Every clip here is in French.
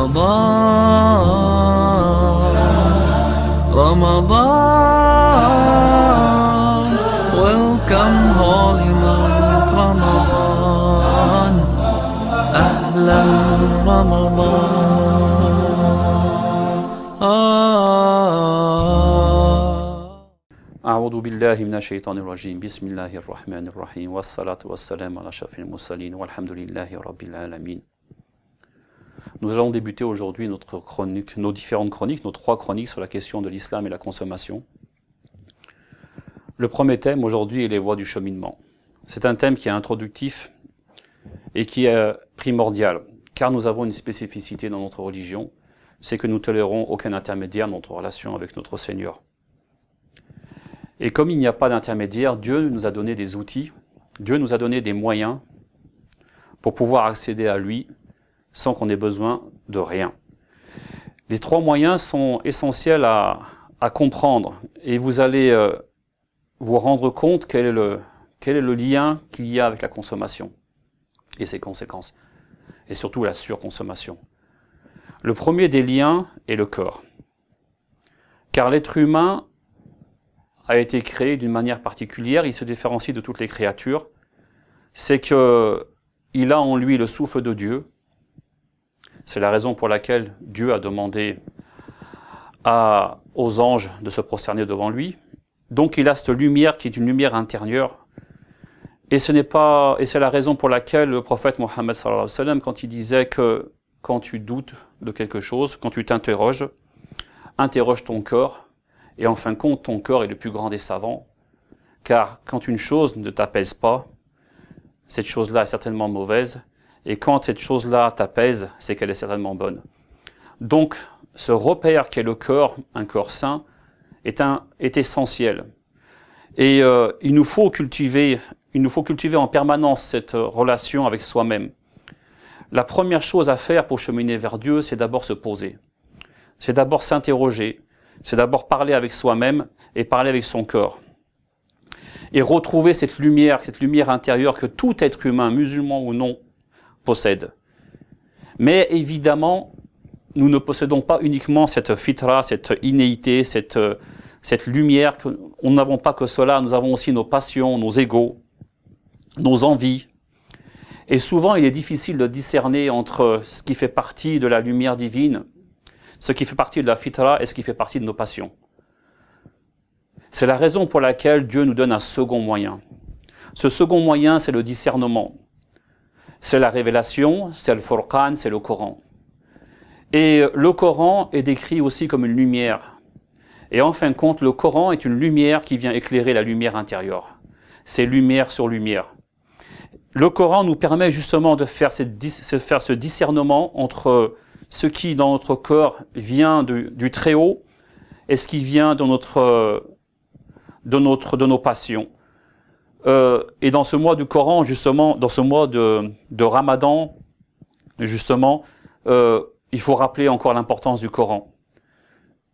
رمضان رمضان Welcome holy month رمضان أهلا رمضان آه. أعوذ بالله من الشيطان الرجيم بسم الله الرحمن الرحيم والصلاة والسلام على أشرف المرسلين والحمد لله رب العالمين Nous allons débuter aujourd'hui notre chronique, nos différentes chroniques, nos trois chroniques sur la question de l'islam et la consommation. Le premier thème aujourd'hui est les voies du cheminement. C'est un thème qui est introductif et qui est primordial, car nous avons une spécificité dans notre religion, c'est que nous tolérons aucun intermédiaire dans notre relation avec notre Seigneur. Et comme il n'y a pas d'intermédiaire, Dieu nous a donné des outils, Dieu nous a donné des moyens pour pouvoir accéder à lui sans qu'on ait besoin de rien. Les trois moyens sont essentiels à, comprendre et vous allez euh, vous rendre compte quel est le, quel est le lien qu'il y a avec la consommation et ses conséquences, et surtout la surconsommation. Le premier des liens est le corps, car l'être humain a été créé d'une manière particulière, il se différencie de toutes les créatures, c'est que il a en lui le souffle de Dieu, c'est la raison pour laquelle Dieu a demandé aux anges de se prosterner devant lui. Donc il a cette lumière qui est une lumière intérieure. Et ce n'est pas, et c'est la raison pour laquelle le prophète Mohammed alayhi quand il disait que quand tu doutes de quelque chose, quand tu t'interroges, interroge ton corps, et en fin de compte, ton corps est le plus grand des savants, car quand une chose ne t'apaise pas, cette chose-là est certainement mauvaise, et quand cette chose-là t'apaise, c'est qu'elle est certainement bonne. Donc, ce repère qu'est le corps, un corps sain, est, un, est essentiel. Et euh, il, nous faut cultiver, il nous faut cultiver en permanence cette relation avec soi-même. La première chose à faire pour cheminer vers Dieu, c'est d'abord se poser. C'est d'abord s'interroger. C'est d'abord parler avec soi-même et parler avec son corps. Et retrouver cette lumière, cette lumière intérieure que tout être humain, musulman ou non, possède. Mais évidemment, nous ne possédons pas uniquement cette fitra, cette inéité, cette, euh, cette lumière. Que, nous n'avons pas que cela, nous avons aussi nos passions, nos égaux, nos envies. Et souvent, il est difficile de discerner entre ce qui fait partie de la lumière divine, ce qui fait partie de la fitra et ce qui fait partie de nos passions. C'est la raison pour laquelle Dieu nous donne un second moyen. Ce second moyen, c'est le discernement c'est la révélation, c'est le Furqan, c'est le Coran. Et euh, le Coran est décrit aussi comme une lumière. Et en fin de compte, le Coran est une lumière qui vient éclairer la lumière intérieure. C'est lumière sur lumière. Le Coran nous permet justement de faire, ce discernement entre ce qui dans notre corps vient du, du Très-Haut et ce qui vient de, notre, euh, de, notre, de nos passions. Euh, et dans ce mois du Coran, justement, dans ce mois de, Ramadan, justement, euh, il faut rappeler encore l'importance du Coran.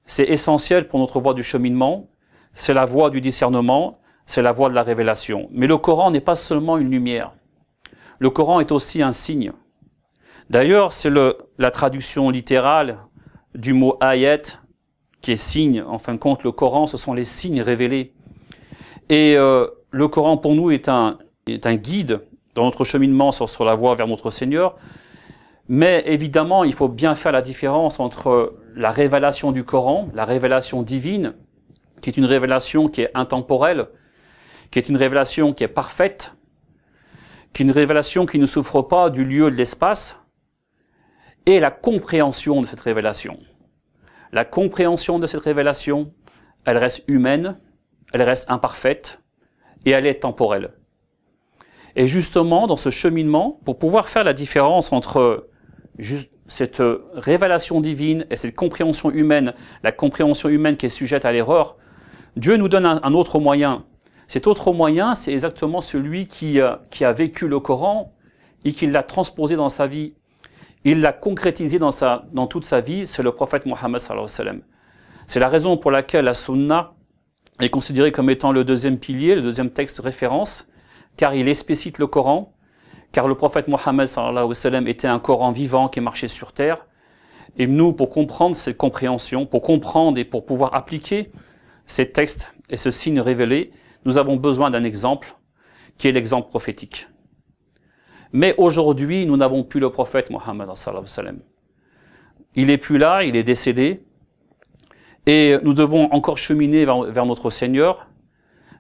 C'est essentiel pour notre voie du cheminement, c'est la voie du discernement, c'est la voie de la révélation. Mais le Coran n'est pas seulement une lumière. Le Coran est aussi un signe. D'ailleurs, c'est la traduction littérale du mot ayet » qui est signe. En fin de compte, le Coran, ce sont les signes révélés. Et euh, le Coran pour nous est un, guide dans notre cheminement sur, sur la voie vers notre Seigneur. Mais évidemment, il faut bien faire la différence entre la révélation du Coran, la révélation divine, qui est une révélation qui est intemporelle, qui est une révélation qui est parfaite, qui est une révélation qui ne souffre pas du lieu de l'espace, et la compréhension de cette révélation. La compréhension de cette révélation, elle reste humaine, elle reste imparfaite, et elle est temporelle. Et justement, dans ce cheminement, pour pouvoir faire la différence entre juste cette révélation divine et cette compréhension humaine, la compréhension humaine qui est sujette à l'erreur, Dieu nous donne un, autre moyen. Cet autre moyen, c'est exactement celui euh, qui, a vécu le Coran et qui l'a transposé dans sa vie. Il l'a concrétisé dans, toute sa vie, c'est le prophète Mohammed. C'est la raison pour laquelle la sunna, est considéré comme étant le deuxième pilier, le deuxième texte référence, car il explicite le Coran, car le prophète Mohammed était un Coran vivant qui marchait sur terre. Et nous, pour comprendre cette compréhension, pour comprendre et pour pouvoir appliquer ces textes et ce signe révélé, nous avons besoin d'un exemple, qui est l'exemple prophétique. Mais aujourd'hui, nous n'avons plus le prophète Mohammed. Il est plus là, il est décédé. Et nous devons encore cheminer vers, notre Seigneur.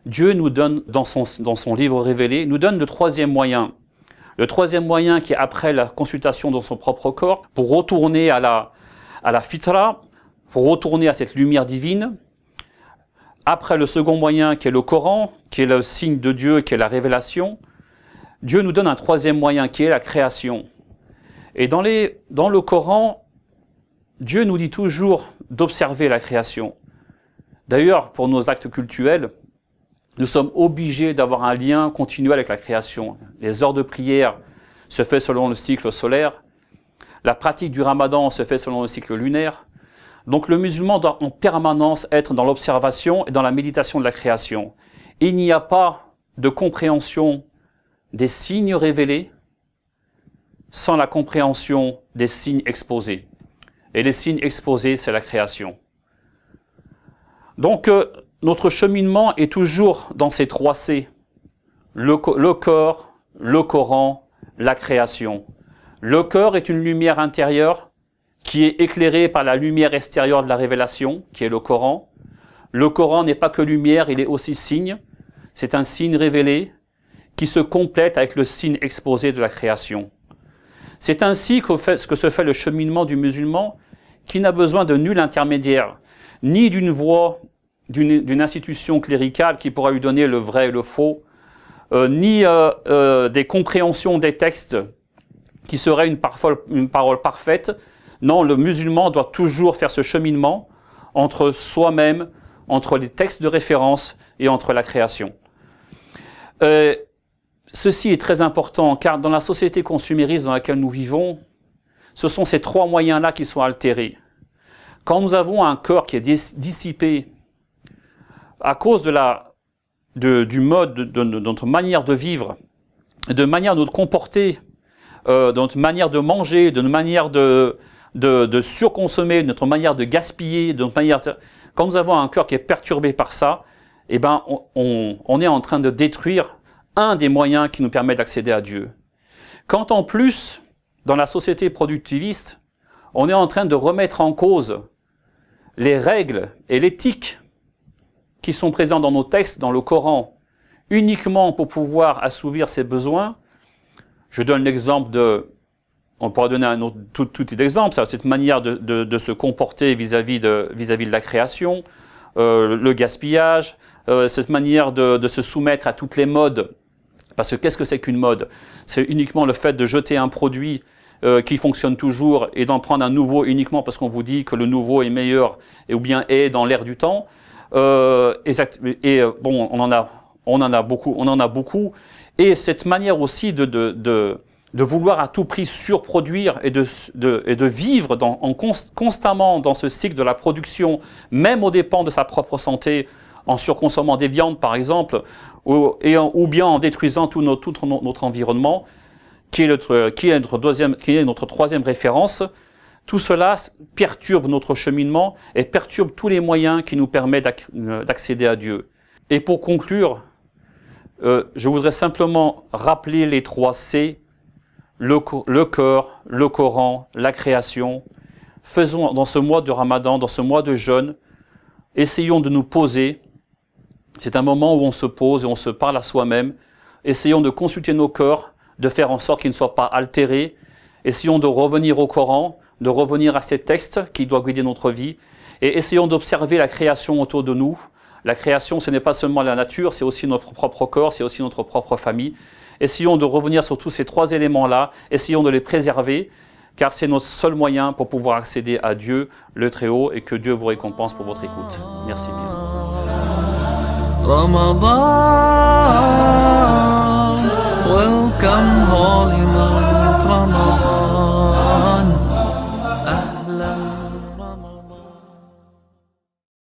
Dieu nous donne, dans son, dans son livre révélé, nous donne le troisième moyen. Le troisième moyen qui est après la consultation dans son propre corps, pour retourner à la, à la fitra, pour retourner à cette lumière divine. Après le second moyen qui est le Coran, qui est le signe de Dieu, qui est la révélation, Dieu nous donne un troisième moyen qui est la création. Et dans, les, dans le Coran, Dieu nous dit toujours d'observer la création. D'ailleurs, pour nos actes cultuels, nous sommes obligés d'avoir un lien continuel avec la création. Les heures de prière se font selon le cycle solaire. La pratique du ramadan se fait selon le cycle lunaire. Donc le musulman doit en permanence être dans l'observation et dans la méditation de la création. Il n'y a pas de compréhension des signes révélés sans la compréhension des signes exposés. Et les signes exposés, c'est la création. Donc, euh, notre cheminement est toujours dans ces trois C. Le, corps, le Coran, la création. Le corps est une lumière intérieure qui est éclairée par la lumière extérieure de la révélation, qui est le Coran. Le Coran n'est pas que lumière, il est aussi signe. C'est un signe révélé qui se complète avec le signe exposé de la création. C'est ainsi que se fait le cheminement du musulman qui n'a besoin de nul intermédiaire, ni d'une voix, d'une institution cléricale qui pourra lui donner le vrai et le faux, euh, ni euh, euh, des compréhensions des textes qui seraient une, une parole parfaite. Non, le musulman doit toujours faire ce cheminement entre soi-même, entre les textes de référence et entre la création. ceci est très important car dans la société consumériste dans laquelle nous vivons, ce sont ces trois moyens-là qui sont altérés. Quand nous avons un corps qui est dissipé à cause de la, du mode, de, notre manière de vivre, de manière de nous comporter, euh, de notre manière de manger, de notre manière de, de, surconsommer, de notre manière de gaspiller, de notre manière. Quand nous avons un cœur qui est perturbé par ça, eh ben, on, on, on est en train de détruire un des moyens qui nous permet d'accéder à Dieu. Quand en plus dans la société productiviste, on est en train de remettre en cause les règles et l'éthique qui sont présentes dans nos textes, dans le Coran, uniquement pour pouvoir assouvir ses besoins. Je donne l'exemple de, on pourra donner un autre, tout, tout exemple, cette manière de, se comporter vis-à-vis de, vis de la création, euh, le gaspillage, euh, cette manière de, de, se soumettre à toutes les modes. Parce que qu'est-ce que c'est qu'une mode C'est uniquement le fait de jeter un produit euh, qui fonctionne toujours et d'en prendre un nouveau uniquement parce qu'on vous dit que le nouveau est meilleur et, ou bien est dans l'air du temps. Euh, et euh, bon, on en a, on en a beaucoup, on en a beaucoup. Et cette manière aussi de, de, de, vouloir à tout prix surproduire et de, de, et de vivre en constamment dans ce cycle de la production, même aux dépens de sa propre santé, en surconsommant des viandes par exemple, ou, et ou bien en détruisant tout, tout notre environnement, euh, qui est, notre, deuxième, qui est notre troisième référence, tout cela perturbe notre cheminement et perturbe tous les moyens qui nous permettent euh, d'accéder à Dieu. Et pour conclure, euh, je voudrais simplement rappeler les trois C, le, le le Coran, la création. Faisons dans ce mois de Ramadan, dans ce mois de jeûne, essayons de nous poser. C'est un moment où on se pose et on se parle à soi-même. Essayons de consulter nos corps de faire en sorte qu'il ne soit pas altéré. Essayons de revenir au Coran, de revenir à ces textes qui doivent guider notre vie, et essayons d'observer la création autour de nous. La création, ce n'est pas seulement la nature, c'est aussi notre propre corps, c'est aussi notre propre famille. Essayons de revenir sur tous ces trois éléments-là, essayons de les préserver, car c'est notre seul moyen pour pouvoir accéder à Dieu, le Très-Haut, et que Dieu vous récompense pour votre écoute. Merci bien. كم ظالم رمضان